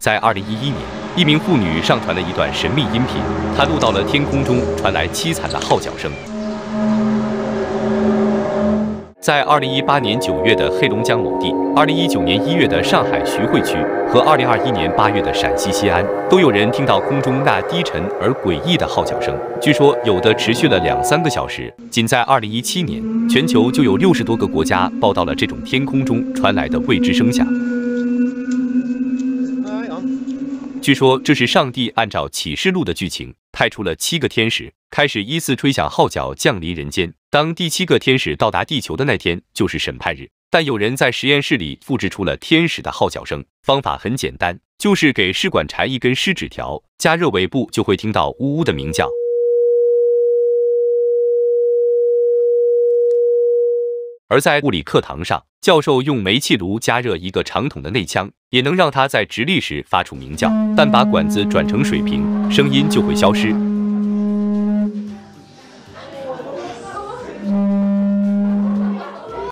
在二零一一年，一名妇女上传了一段神秘音频，她录到了天空中传来凄惨的号角声。在二零一八年九月的黑龙江某地，二零一九年一月的上海徐汇区和二零二一年八月的陕西西安，都有人听到空中那低沉而诡异的号角声。据说有的持续了两三个小时。仅在二零一七年，全球就有六十多个国家报道了这种天空中传来的未知声响。据说这是上帝按照启示录的剧情派出了七个天使，开始依次吹响号角降临人间。当第七个天使到达地球的那天，就是审判日。但有人在实验室里复制出了天使的号角声，方法很简单，就是给试管缠一根湿纸条，加热尾部就会听到呜呜的鸣叫。而在物理课堂上，教授用煤气炉加热一个长筒的内腔。也能让它在直立时发出鸣叫，但把管子转成水平，声音就会消失。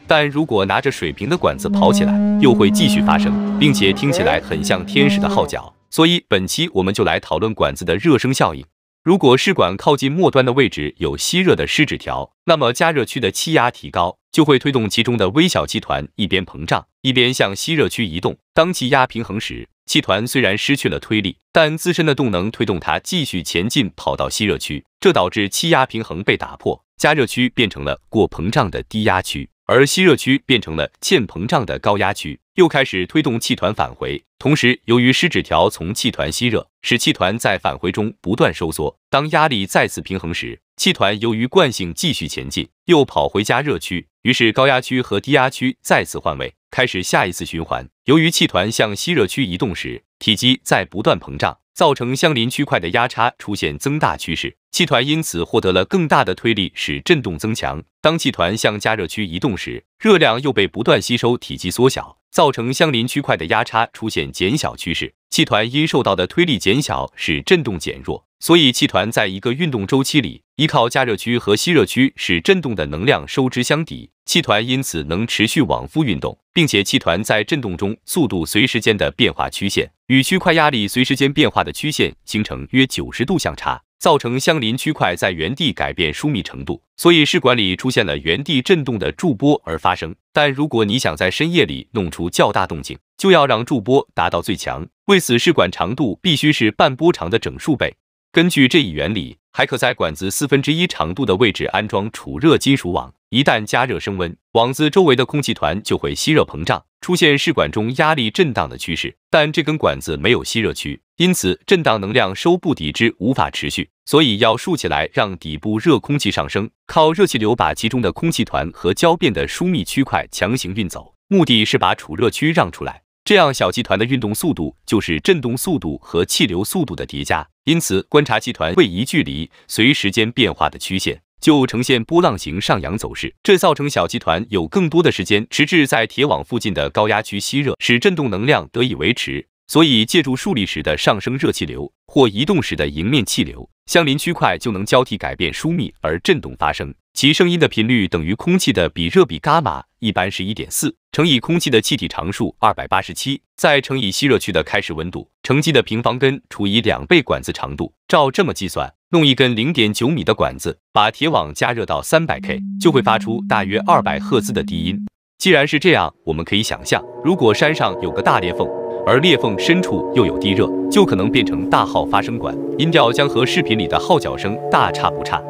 但如果拿着水平的管子跑起来，又会继续发声，并且听起来很像天使的号角。所以本期我们就来讨论管子的热声效应。如果试管靠近末端的位置有吸热的湿纸条，那么加热区的气压提高，就会推动其中的微小气团一边膨胀，一边向吸热区移动。当气压平衡时，气团虽然失去了推力，但自身的动能推动它继续前进，跑到吸热区，这导致气压平衡被打破，加热区变成了过膨胀的低压区。而吸热区变成了欠膨胀的高压区，又开始推动气团返回。同时，由于湿纸条从气团吸热，使气团在返回中不断收缩。当压力再次平衡时，气团由于惯性继续前进，又跑回加热区。于是，高压区和低压区再次换位，开始下一次循环。由于气团向吸热区移动时，体积在不断膨胀。造成相邻区块的压差出现增大趋势，气团因此获得了更大的推力，使振动增强。当气团向加热区移动时，热量又被不断吸收，体积缩小，造成相邻区块的压差出现减小趋势，气团因受到的推力减小，使振动减弱。所以，气团在一个运动周期里，依靠加热区和吸热区使振动的能量收支相抵。气团因此能持续往复运动，并且气团在振动中速度随时间的变化曲线与区块压力随时间变化的曲线形成约九十度相差，造成相邻区块在原地改变疏密程度，所以试管里出现了原地振动的驻波而发生。但如果你想在深夜里弄出较大动静，就要让驻波达到最强，为此试管长度必须是半波长的整数倍。根据这一原理，还可在管子四分之一长度的位置安装储热金属网。一旦加热升温，网子周围的空气团就会吸热膨胀，出现试管中压力震荡的趋势。但这根管子没有吸热区，因此震荡能量收不抵支，无法持续。所以要竖起来，让底部热空气上升，靠热气流把其中的空气团和胶变的疏密区块强行运走，目的是把储热区让出来。这样小气团的运动速度就是振动速度和气流速度的叠加，因此观察气团位移距离随时间变化的曲线。就呈现波浪形上扬走势，这造成小集团有更多的时间迟滞在铁网附近的高压区吸热，使震动能量得以维持。所以，借助竖立时的上升热气流或移动时的迎面气流，相邻区块就能交替改变疏密而震动发生。其声音的频率等于空气的比热比伽马，一般是一点四乘以空气的气体常数二百八十七，再乘以吸热区的开始温度，乘积的平方根除以两倍管子长度。照这么计算。弄一根零点九米的管子，把铁网加热到三百 K，就会发出大约二百赫兹的低音。既然是这样，我们可以想象，如果山上有个大裂缝，而裂缝深处又有地热，就可能变成大号发声管，音调将和视频里的号角声大差不差。